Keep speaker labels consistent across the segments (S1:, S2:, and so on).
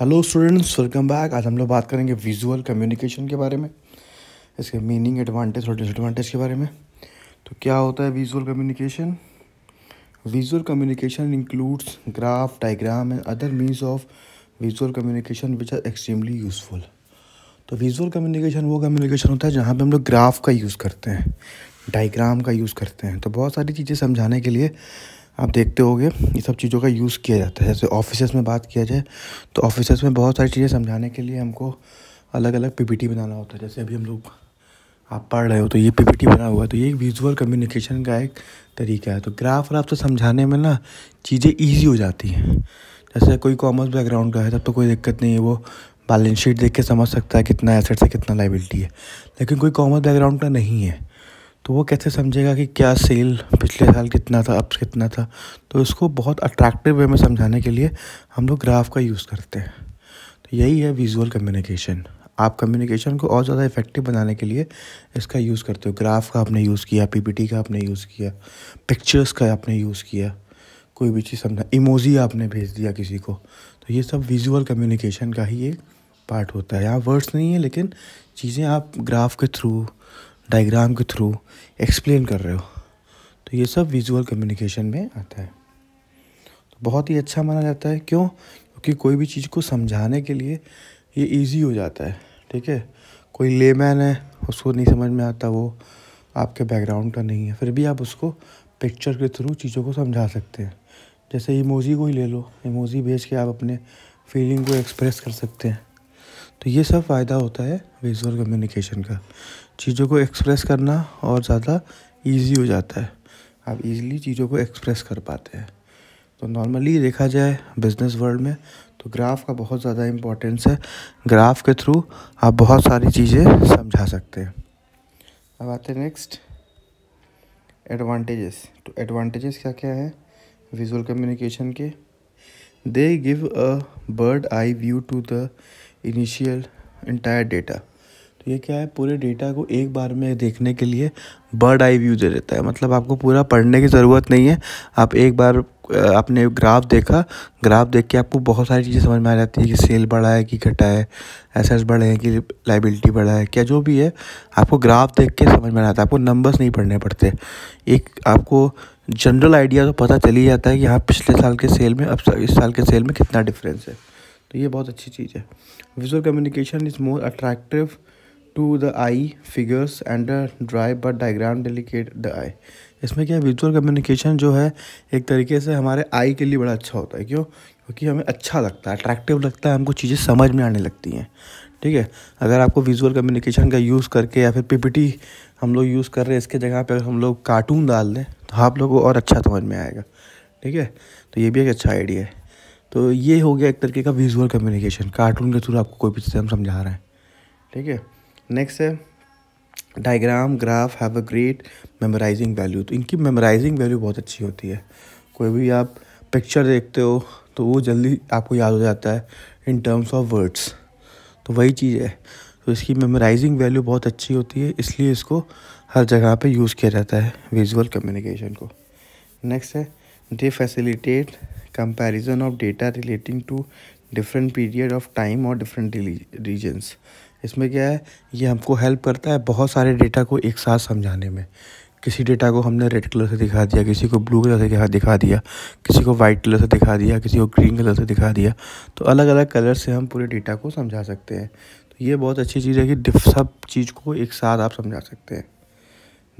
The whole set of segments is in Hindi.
S1: हेलो स्टूडेंट्स वेलकम बैक आज हम लोग बात करेंगे विजुअल कम्युनिकेशन के बारे में इसके मीनिंग एडवांटेज और डिसएडवांटेज के बारे में तो क्या होता है visual communication visual communication includes graph diagram and other means of visual communication which are extremely useful तो विजुअल कम्युनिकेशन वो कम्युनिकेशन होता है जहाँ पर हम लोग ग्राफ का यूज़ करते हैं डाइग्राम का यूज़ करते हैं तो बहुत सारी चीज़ें समझाने के लिए आप देखते होगे ये सब चीज़ों का यूज़ किया जाता है जैसे ऑफिसर्स में बात किया जाए तो ऑफिसर्स में बहुत सारी चीज़ें समझाने के लिए हमको अलग अलग पीपीटी बनाना होता है जैसे अभी हम लोग आप पढ़ रहे हो तो ये पीपीटी बना हुआ है तो ये एक विजुअल कम्युनिकेशन का एक तरीका है तो ग्राफ व्राफ आपसे समझाने में ना चीज़ें ईजी हो जाती हैं जैसे कोई कॉमर्स बैकग्राउंड का है तब तो कोई दिक्कत नहीं है वो बैलेंस शीट देख के समझ सकता है कितना एसेट्स है कितना लाइबिलिटी है लेकिन कोई कॉमर्स बैकग्राउंड का नहीं है तो वो कैसे समझेगा कि क्या सेल पिछले साल कितना था अब कितना था तो इसको बहुत अट्रैक्टिव वे में समझाने के लिए हम लोग ग्राफ का यूज़ करते हैं तो यही है विजुअल कम्युनिकेशन आप कम्युनिकेशन को और ज़्यादा इफेक्टिव बनाने के लिए इसका यूज़ करते हो ग्राफ का आपने यूज़ किया पीपीटी का आपने यूज़ किया पिक्चर्स का आपने यूज़ किया कोई भी चीज़ समझा इमोजी आपने भेज दिया किसी को तो ये सब विजुअल कम्युनिकेशन का ही एक पार्ट होता है यहाँ वर्ड्स नहीं है लेकिन चीज़ें आप ग्राफ के थ्रू डायग्राम के थ्रू एक्सप्लेन कर रहे हो तो ये सब विजुअल कम्युनिकेशन में आता है तो बहुत ही अच्छा माना जाता है क्यों क्योंकि कोई भी चीज़ को समझाने के लिए ये इजी हो जाता है ठीक है कोई ले मैन है उसको नहीं समझ में आता वो आपके बैकग्राउंड का नहीं है फिर भी आप उसको पिक्चर के थ्रू चीज़ों को समझा सकते हैं जैसे इमोजी को ही ले लो इमोजी भेज के आप अपने फीलिंग को एक्सप्रेस कर सकते हैं तो ये सब फ़ायदा होता है विजुअल कम्युनिकेशन का चीज़ों को एक्सप्रेस करना और ज़्यादा ईजी हो जाता है आप इजीली चीज़ों को एक्सप्रेस कर पाते हैं तो नॉर्मली देखा जाए बिज़नेस वर्ल्ड में तो ग्राफ का बहुत ज़्यादा इम्पोर्टेंस है ग्राफ के थ्रू आप बहुत सारी चीज़ें समझा सकते हैं अब आते हैं नेक्स्ट एडवांटेजेस तो एडवांटेजेस क्या क्या है विजुअल कम्युनिकेशन के they give a bird eye view to the initial entire data तो ये क्या है पूरे डेटा को एक बार में देखने के लिए बर्ड आई व्यू दे देता है मतलब आपको पूरा पढ़ने की ज़रूरत नहीं है आप एक बार आपने ग्राफ देखा ग्राफ देख के आपको बहुत सारी चीज़ें समझ में आ जाती है कि सेल बढ़ा है कि घटा है एसेट्स बढ़े हैं कि लाइबिलिटी बढ़ा है क्या जो भी है आपको ग्राफ देख के समझ में आता है आपको नंबर्स नहीं पढ़ने पड़ते एक आपको जनरल आइडिया तो पता चल ही जाता है कि हाँ पिछले साल के सेल में अब इस साल के सेल में कितना डिफरेंस है तो ये बहुत अच्छी चीज़ है visual communication is more attractive to the eye figures and drive but diagram delicate the eye इसमें क्या विजुअल कम्युनिकेशन जो है एक तरीके से हमारे आई के लिए बड़ा अच्छा होता है क्यों क्योंकि हमें अच्छा लगता है अट्रैक्टिव लगता है हमको चीज़ें समझ में आने लगती हैं ठीक है अगर आपको विजुअल कम्युनिकेशन का यूज़ करके या फिर पीपीटी हम लोग यूज़ कर रहे हैं इसके जगह पर हम लोग कार्टून डाल दें तो आप लोगों को और अच्छा समझ में आएगा ठीक है तो ये भी एक अच्छा आइडिया है तो ये हो गया एक तरीके का विजुअल कम्युनिकेशन कार्टून के थ्रू आपको कोई भी चीज़ हम समझा रहे हैं ठीक है नेक्स्ट है diagram graph have a great memorising value तो इनकी मेमोराइजिंग वैल्यू बहुत अच्छी होती है कोई भी आप पिक्चर देखते हो तो वो जल्दी आपको याद हो जाता है इन टर्म्स ऑफ वर्ड्स तो वही चीज़ है तो इसकी मेमोराइजिंग वैल्यू बहुत अच्छी होती है इसलिए इसको हर जगह पे यूज़ किया जाता है विजुअल कम्युनिकेशन को नेक्स्ट है they facilitate comparison of data relating to different period of time और डिफरेंट रीजन्स इसमें क्या है ये हमको हेल्प करता है बहुत सारे डेटा को एक साथ समझाने में किसी डेटा को हमने रेड कलर से दिखा दिया किसी को ब्लू कलर से दिखा दिया किसी को वाइट कलर से दिखा दिया किसी को ग्रीन कलर से दिखा दिया तो अलग अलग कलर से हम पूरे डेटा को समझा सकते हैं तो ये बहुत अच्छी चीज़ है कि सब चीज़ को एक साथ आप समझा सकते हैं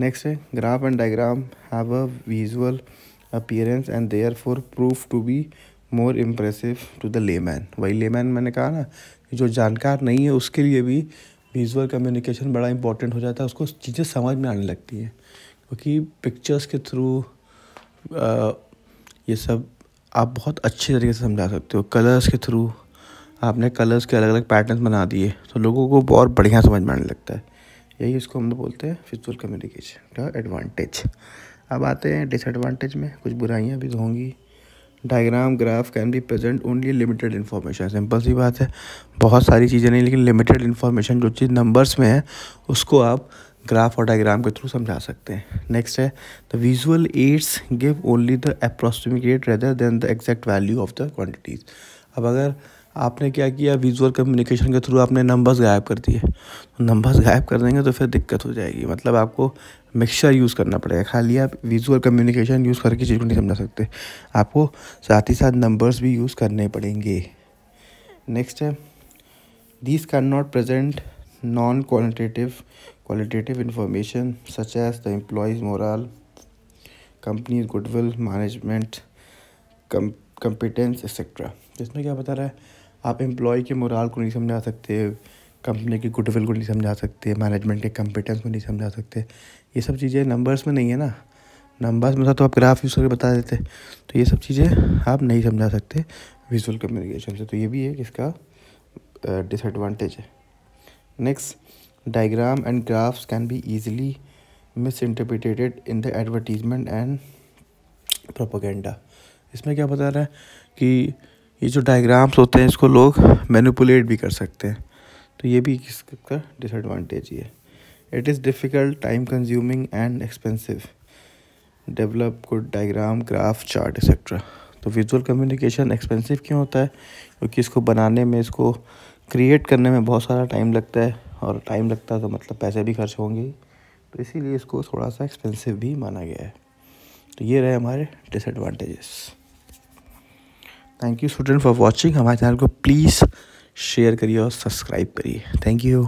S1: नेक्स्ट है graph and diagram have a visual appearance and therefore prove to be more impressive to the layman वही लेमैन मैंने कहा ना जो जानकार नहीं है उसके लिए भी विजुअल कम्युनिकेशन बड़ा इंपॉर्टेंट हो जाता है उसको चीज़ें समझ में आने लगती हैं क्योंकि पिक्चर्स के थ्रू ये सब आप बहुत अच्छे तरीके से समझा सकते हो कलर्स के थ्रू आपने कलर्स के अलग अलग पैटर्न बना दिए तो लोगों को बहुत बढ़िया समझ में आने लगता है यही इसको हम लोग बोलते हैं विजुअल कम्युनिकेशन का एडवांटेज अब आते हैं डिसएडवांटेज में कुछ बुराइयाँ भी तो होंगी diagram graph can be present only limited information simple सी बात है बहुत सारी चीज़ें नहीं लेकिन लिमिटेड इन्फॉर्मेशन जो चीज़ नंबर्स में है उसको आप ग्राफ और डायग्राम के थ्रू समझा सकते हैं नेक्स्ट है the visual aids give only the approximate rather than the exact value of the quantities अब अगर आपने क्या किया विजुअल कम्युनिकेशन के थ्रू आपने नंबर्स गायब कर दिए तो नंबर्स गायब कर देंगे तो फिर दिक्कत हो जाएगी मतलब आपको मिक्सचर यूज़ करना पड़ेगा खाली आप विजुअल कम्युनिकेशन यूज़ करके चीज़ को नहीं समझा सकते आपको साथ ही साथ नंबर्स भी यूज़ करने पड़ेंगे नेक्स्ट है this can not present non qualitative qualitative information such as the employees morale company goodwill management competence etcetera इसमें क्या बता रहा है आप एम्प्लॉय के मोरल को नहीं समझा सकते कंपनी की गुडविल को नहीं समझा सकते मैनेजमेंट के कंपिटेंस को नहीं समझा सकते ये सब चीज़ें नंबर्स में नहीं है ना नंबर्स में था तो आप ग्राफ यूज़ करके बता देते तो ये सब चीज़ें आप नहीं समझा सकते विजुअल कम्युनिकेशन से तो ये भी एक इसका डिसएडवांटेज है next diagram and graphs can be easily misinterpreted in the advertisement and propaganda इसमें क्या बता रहा है कि ये जो डायग्राम्स होते हैं इसको लोग मैनिपुलेट भी कर सकते हैं तो ये भी इसका डिसएडवांटेज ही है it is difficult time consuming and expensive develop good diagram graph chart etcetera तो विजुअल कम्युनिकेशन एक्सपेंसिव क्यों होता है क्योंकि इसको बनाने में इसको क्रिएट करने में बहुत सारा टाइम लगता है और टाइम लगता है तो मतलब पैसे भी खर्च होंगे तो इसीलिए इसको थोड़ा सा एक्सपेंसिव भी माना गया है तो ये रहे हमारे disadvantages thank you student for watching हमारे चैनल को प्लीज़ शेयर करिए और सब्सक्राइब करिए थैंक यू